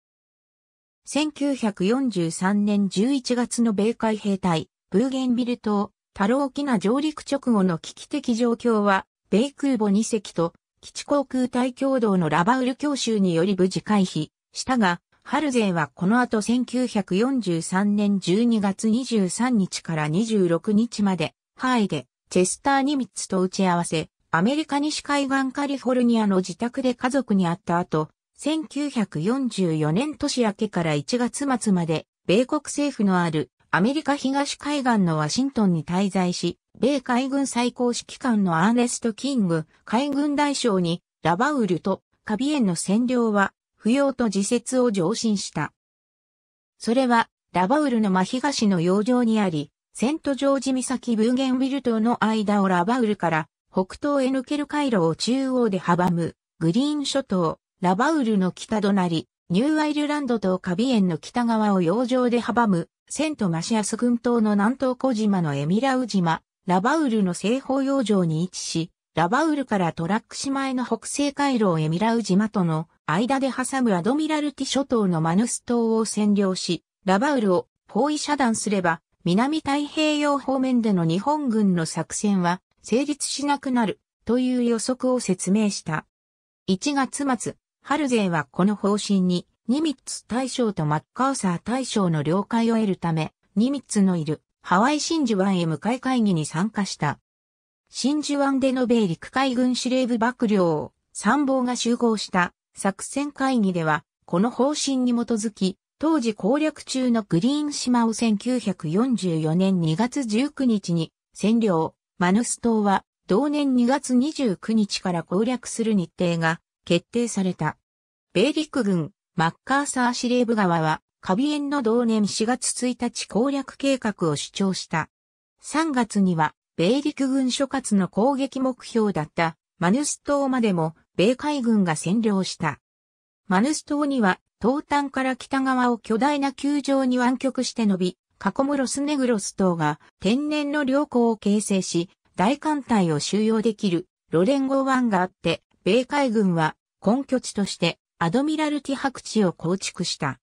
1943年11月の米海兵隊、ブーゲンビル島、太郎沖な。上陸直後の危機的状況は、米空母2隻と、基地航空隊共同のラバウル教習により無事回避、したが、ハルゼーはこの後1943年12月23日から26日まで、ハイで、チェスター・ニミッツと打ち合わせ、アメリカ西海岸カリフォルニアの自宅で家族に会った後、1944年年明けから1月末まで、米国政府のあるアメリカ東海岸のワシントンに滞在し、米海軍最高指揮官のアーネスト・キング、海軍大将に、ラバウルとカビエンの占領は不要と自説を上申した。それは、ラバウルの真東の洋上にあり、セントジョージ岬ブーゲンウィル島の間をラバウルから北東へ抜ける回路を中央で阻む、グリーン諸島、ラバウルの北隣、ニューアイルランドとカビエンの北側を洋上で阻む、セントマシアス群島の南東小島のエミラウ島、ラバウルの西方洋上に位置し、ラバウルからトラック島への北西回廊へミラウ島との間で挟むアドミラルティ諸島のマヌス島を占領し、ラバウルを包囲遮断すれば、南太平洋方面での日本軍の作戦は成立しなくなるという予測を説明した。1月末、ハルゼイはこの方針に、ニミッツ大将とマッカーサー大将の了解を得るため、ニミッツのいるハワイ真珠湾へ向かい会議に参加した。真珠湾での米陸海軍司令部幕僚、参謀が集合した作戦会議では、この方針に基づき、当時攻略中のグリーン島を1944年2月19日に占領、マヌス島は同年2月29日から攻略する日程が決定された。米陸軍マッカーサー司令部側は、カビエンの同年4月1日攻略計画を主張した。3月には米陸軍諸葛の攻撃目標だったマヌス島までも米海軍が占領した。マヌス島には東端から北側を巨大な球場に湾曲して伸び、カコムロスネグロス島が天然の良港を形成し、大艦隊を収容できるロレンゴ湾があって、米海軍は根拠地としてアドミラルティ白地を構築した。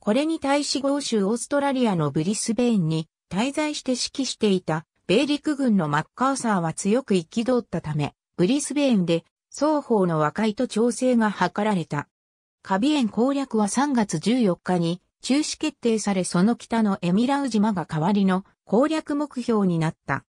これに対し豪州オーストラリアのブリスベーンに滞在して指揮していた米陸軍のマッカーサーは強く憤ったため、ブリスベーンで双方の和解と調整が図られた。カビエン攻略は3月14日に中止決定されその北のエミラウ島が代わりの攻略目標になった。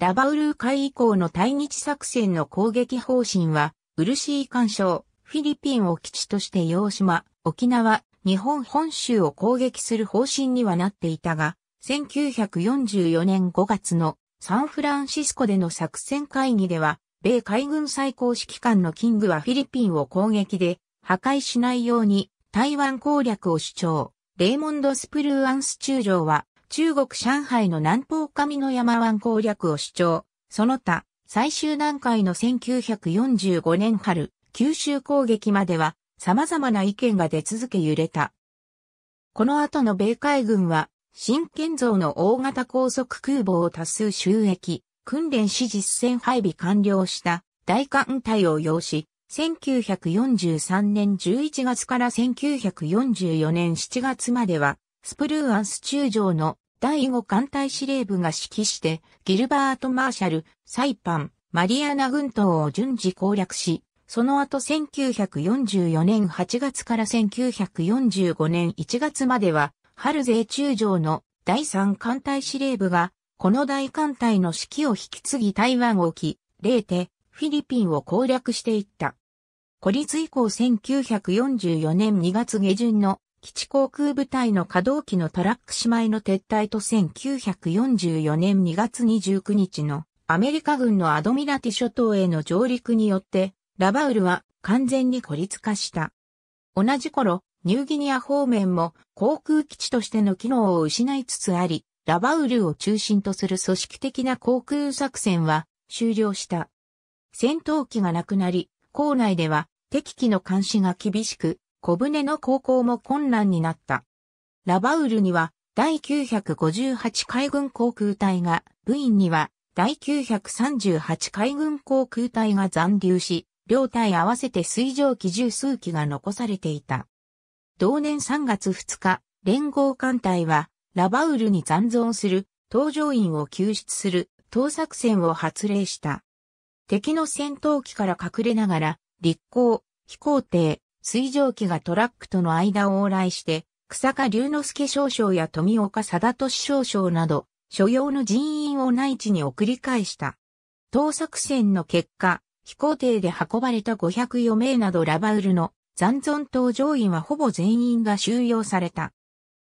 ラバウルー海以降の対日作戦の攻撃方針は、シー干渉、フィリピンを基地として洋島、沖縄、日本本州を攻撃する方針にはなっていたが、1944年5月のサンフランシスコでの作戦会議では、米海軍最高指揮官のキングはフィリピンを攻撃で破壊しないように台湾攻略を主張。レイモンド・スプルーアンス中将は中国上海の南方上の山湾攻略を主張。その他、最終段階の1945年春、九州攻撃までは様々な意見が出続け揺れた。この後の米海軍は新建造の大型高速空母を多数収益、訓練し実戦配備完了した大艦隊を要し、1943年11月から1944年7月までは、スプルーアンス中将の第5艦隊司令部が指揮して、ギルバート・マーシャル、サイパン、マリアナ軍島を順次攻略し、その後1944年8月から1945年1月までは、春税中将の第三艦隊司令部が、この大艦隊の指揮を引き継ぎ台湾沖、ーテ、フィリピンを攻略していった。孤立以降1944年2月下旬の基地航空部隊の稼働機のトラック姉妹の撤退と1944年2月29日のアメリカ軍のアドミラティ諸島への上陸によってラバウルは完全に孤立化した。同じ頃、ニューギニア方面も航空基地としての機能を失いつつあり、ラバウルを中心とする組織的な航空作戦は終了した。戦闘機がなくなり、校内では敵機の監視が厳しく、小舟の航行も困難になった。ラバウルには第958海軍航空隊が、部員には第938海軍航空隊が残留し、両隊合わせて水上機十数機が残されていた。同年3月2日、連合艦隊は、ラバウルに残存する、搭乗員を救出する、盗作戦を発令した。敵の戦闘機から隠れながら、立航、飛行艇、水蒸気がトラックとの間を往来して、草加龍之介少将や富岡貞俊少将など、所要の人員を内地に送り返した。盗作戦の結果、飛行艇で運ばれた504名などラバウルの残存島上員はほぼ全員が収容された。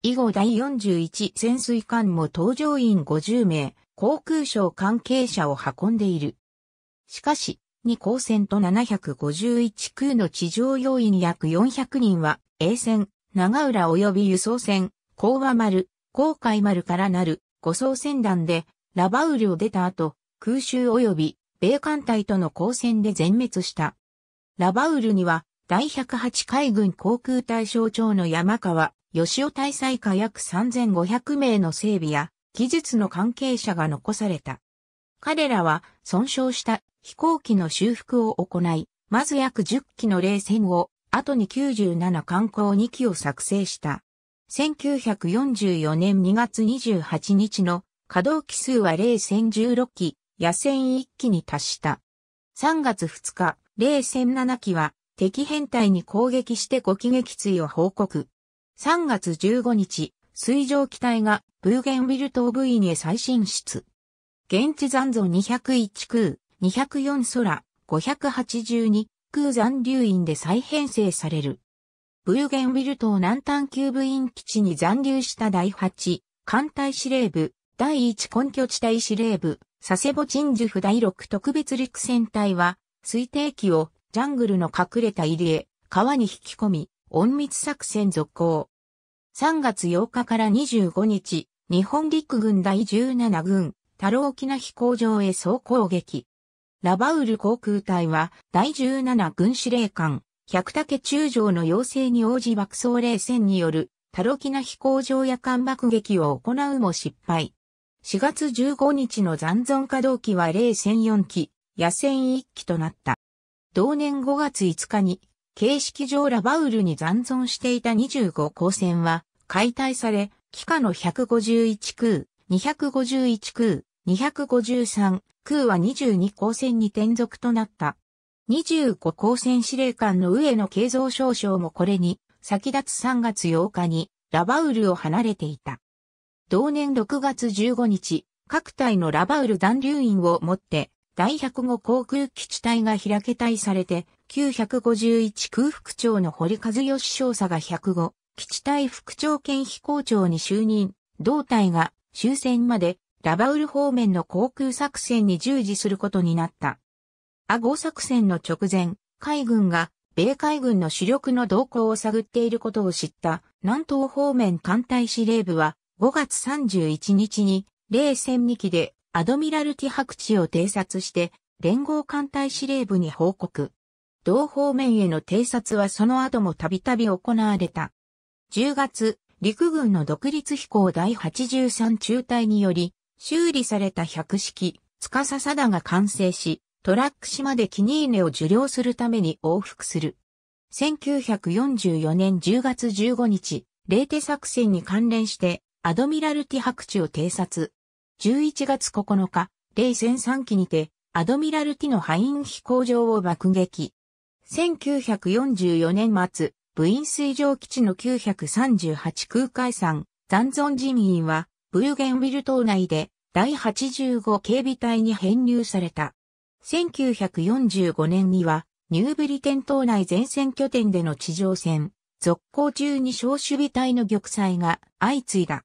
以後第41潜水艦も搭乗員50名、航空省関係者を運んでいる。しかし、2高船と751空の地上要員約400人は、A 船、長浦及び輸送船、港和丸、航海丸からなる護送船団で、ラバウルを出た後、空襲及び米艦隊との交戦で全滅した。ラバウルには、第108海軍航空隊省庁の山川、吉尾大祭下約3500名の整備や技術の関係者が残された。彼らは損傷した飛行機の修復を行い、まず約10機の冷戦を、後に97艦光2機を作成した。1944年2月28日の稼働機数は冷戦16機、野戦1機に達した。3月2日、冷戦7機は敵編隊に攻撃してご機撃墜を報告。3月15日、水上機体がブーゲンビル島部員へ再進出。現地残像201空、204空、582空残留員で再編成される。ブーゲンビル島南端級部員基地に残留した第8、艦隊司令部、第1根拠地帯司令部、佐世保鎮守府第6特別陸戦隊は、推定機をジャングルの隠れた入りへ、川に引き込み、隠密作戦続行。3月8日から25日、日本陸軍第17軍、太郎沖な飛行場へ総攻撃。ラバウル航空隊は第17軍司令官、百武中将の要請に応じ爆走冷戦による太郎沖な飛行場夜間爆撃を行うも失敗。4月15日の残存稼働機は0戦4機、野戦1機となった。同年5月5日に、形式上ラバウルに残存していた25高船は解体され、機下の151空、251空、253空は22高船に転属となった。25高船。司令官の上野慶三少将もこれに、先立つ3月8日にラバウルを離れていた。同年6月15日、各隊のラバウル残留員をもって、第105航空基地隊が開けたいされて、951空副長の堀和義少佐が105、基地隊副長兼飛行長に就任、同隊が終戦までラバウル方面の航空作戦に従事することになった。アゴ作戦の直前、海軍が米海軍の主力の動向を探っていることを知った南東方面艦隊司令部は5月31日に冷戦2機でアドミラルティ白地を偵察して、連合艦隊司令部に報告。同方面への偵察はその後もたびたび行われた。10月、陸軍の独立飛行第83中隊により、修理された百式、司貞が完成し、トラック島でキニーネを受領するために往復する。1944年10月15日、レーテ作戦に関連して、アドミラルティ白地を偵察。11月9日、冷戦3機にて、アドミラルティのハイン飛行場を爆撃。1944年末、部員水上基地の938空海山、残存人員は、ブルゲンビル島内で、第85警備隊に編入された。1945年には、ニューブリテン島内前線拠点での地上戦、続行中に小守備隊の玉砕が相次いだ。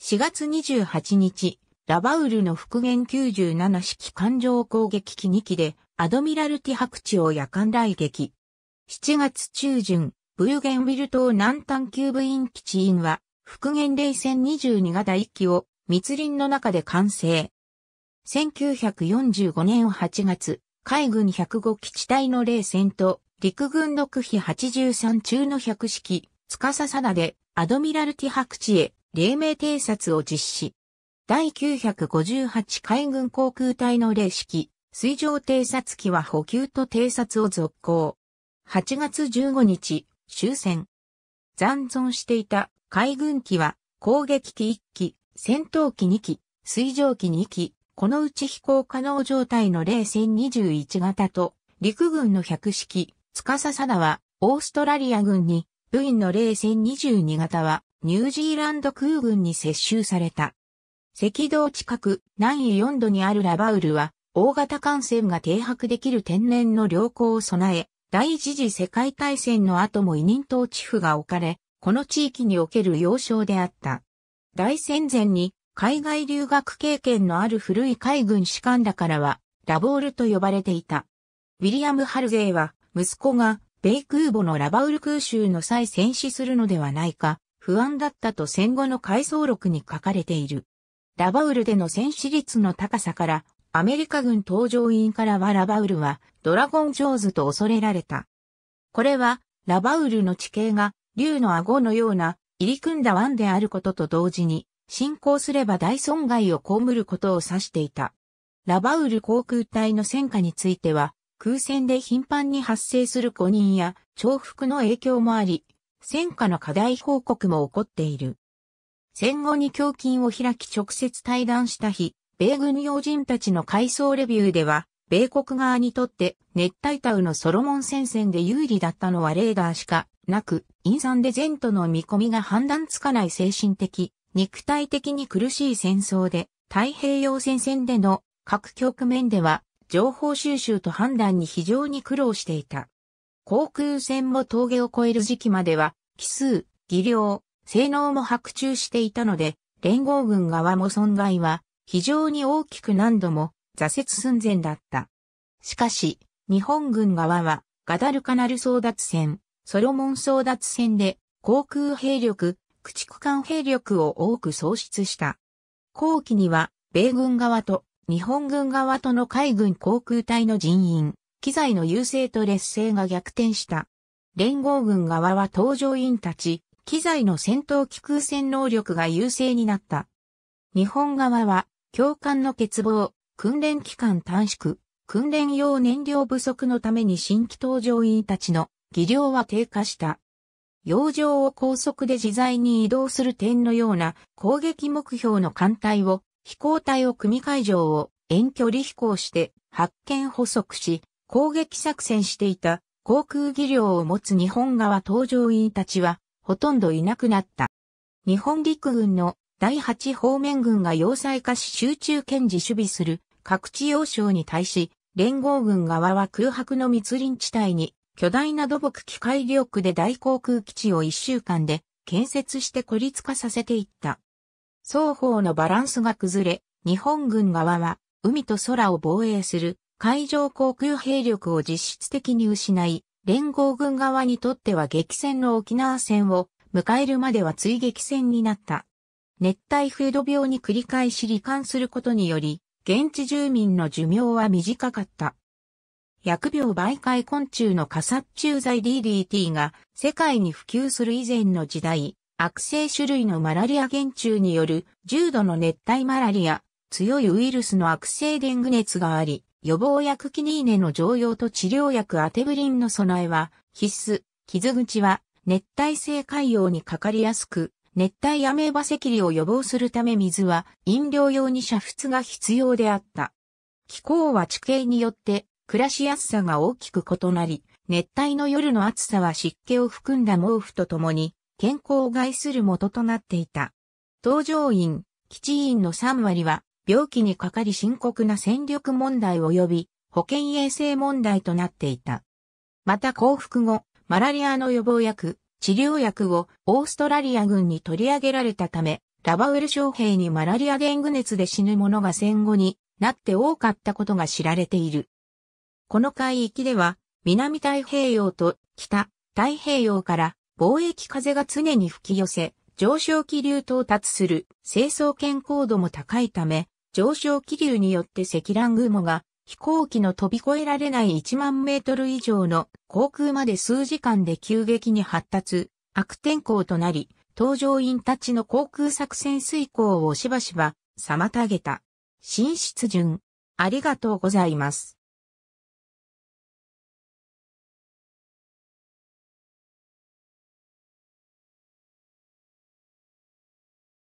4月28日、ラバウルの復元97式艦上攻撃機2機で、アドミラルティ白地を夜間来撃。7月中旬、ブーゲンウィル島南端ブ部ン基地員は、復元冷戦22型1機を密林の中で完成。1945年8月、海軍105基地隊の冷戦と陸軍区飛83中の100式、司さなでアドミラルティ白地へ黎明偵察を実施。第958海軍航空隊の霊式、水上偵察機は補給と偵察を続行。8月15日、終戦。残存していた海軍機は攻撃機1機、戦闘機2機、水上機2機、このうち飛行可能状態の零戦21型と陸軍の100式、司貞はオーストラリア軍に、部員の零戦22型はニュージーランド空軍に接収された。赤道近く南緯4度にあるラバウルは、大型艦船が停泊できる天然の良港を備え、第一次世界大戦の後も委任統治府が置かれ、この地域における要衝であった。大戦前に海外留学経験のある古い海軍士官らからは、ラボールと呼ばれていた。ウィリアム・ハルゼイは、息子が、米空母のラバウル空襲の際戦死するのではないか、不安だったと戦後の回想録に書かれている。ラバウルでの戦死率の高さから、アメリカ軍搭乗員からはラバウルはドラゴンジョーズと恐れられた。これは、ラバウルの地形が竜の顎のような入り組んだ湾であることと同時に、進行すれば大損害を被ることを指していた。ラバウル航空隊の戦火については、空戦で頻繁に発生する誤認や重複の影響もあり、戦火の課題報告も起こっている。戦後に胸筋を開き直接対談した日、米軍要人たちの回想レビューでは、米国側にとって熱帯タウのソロモン戦線で有利だったのはレーダーしかなく、陰惨で前途の見込みが判断つかない精神的、肉体的に苦しい戦争で、太平洋戦線での各局面では情報収集と判断に非常に苦労していた。航空戦も峠を越える時期までは、奇数、技量、性能も白昼していたので、連合軍側も損害は非常に大きく何度も挫折寸前だった。しかし、日本軍側はガダルカナル争奪戦、ソロモン争奪戦で航空兵力、駆逐艦兵力を多く喪失した。後期には米軍側と日本軍側との海軍航空隊の人員、機材の優勢と劣勢が逆転した。連合軍側は搭乗員たち機材の戦闘機空戦能力が優勢になった。日本側は、教官の欠乏、訓練期間短縮、訓練用燃料不足のために新規搭乗員たちの技量は低下した。洋上を高速で自在に移動する点のような攻撃目標の艦隊を、飛行隊を組会場を遠距離飛行して発見補足し、攻撃作戦していた航空技量を持つ日本側搭乗員たちはほとんどいなくなった。日本陸軍の第8方面軍が要塞化し集中堅持守備する各地要衝に対し、連合軍側は空白の密林地帯に巨大な土木機械力区で大航空基地を1週間で建設して孤立化させていった。双方のバランスが崩れ、日本軍側は海と空を防衛する海上航空兵力を実質的に失い、連合軍側にとっては激戦の沖縄戦を迎えるまでは追撃戦になった。熱帯風土病に繰り返し罹患することにより、現地住民の寿命は短かった。薬病媒介昆虫の火殺虫剤 DDT が世界に普及する以前の時代、悪性種類のマラリア原虫による重度の熱帯マラリア、強いウイルスの悪性デング熱があり、予防薬キニーネの常用と治療薬アテブリンの備えは必須。傷口は熱帯性海洋にかかりやすく、熱帯アメーバ赤痢を予防するため水は飲料用に煮沸が必要であった。気候は地形によって暮らしやすさが大きく異なり、熱帯の夜の暑さは湿気を含んだ毛布とともに健康を害する元となっていた。搭乗員、基地員の3割は病気にかかり深刻な戦力問題及び保健衛生問題となっていた。また降伏後、マラリアの予防薬、治療薬をオーストラリア軍に取り上げられたため、ラバウル将兵にマラリアデング熱で死ぬ者が戦後になって多かったことが知られている。この海域では、南太平洋と北太平洋から貿易風が常に吹き寄せ、上昇気流到達する清掃圏高度も高いため、上昇気流によって積乱雲が飛行機の飛び越えられない1万メートル以上の航空まで数時間で急激に発達、悪天候となり、搭乗員たちの航空作戦遂行をしばしば妨げた。新出順。ありがとうございます。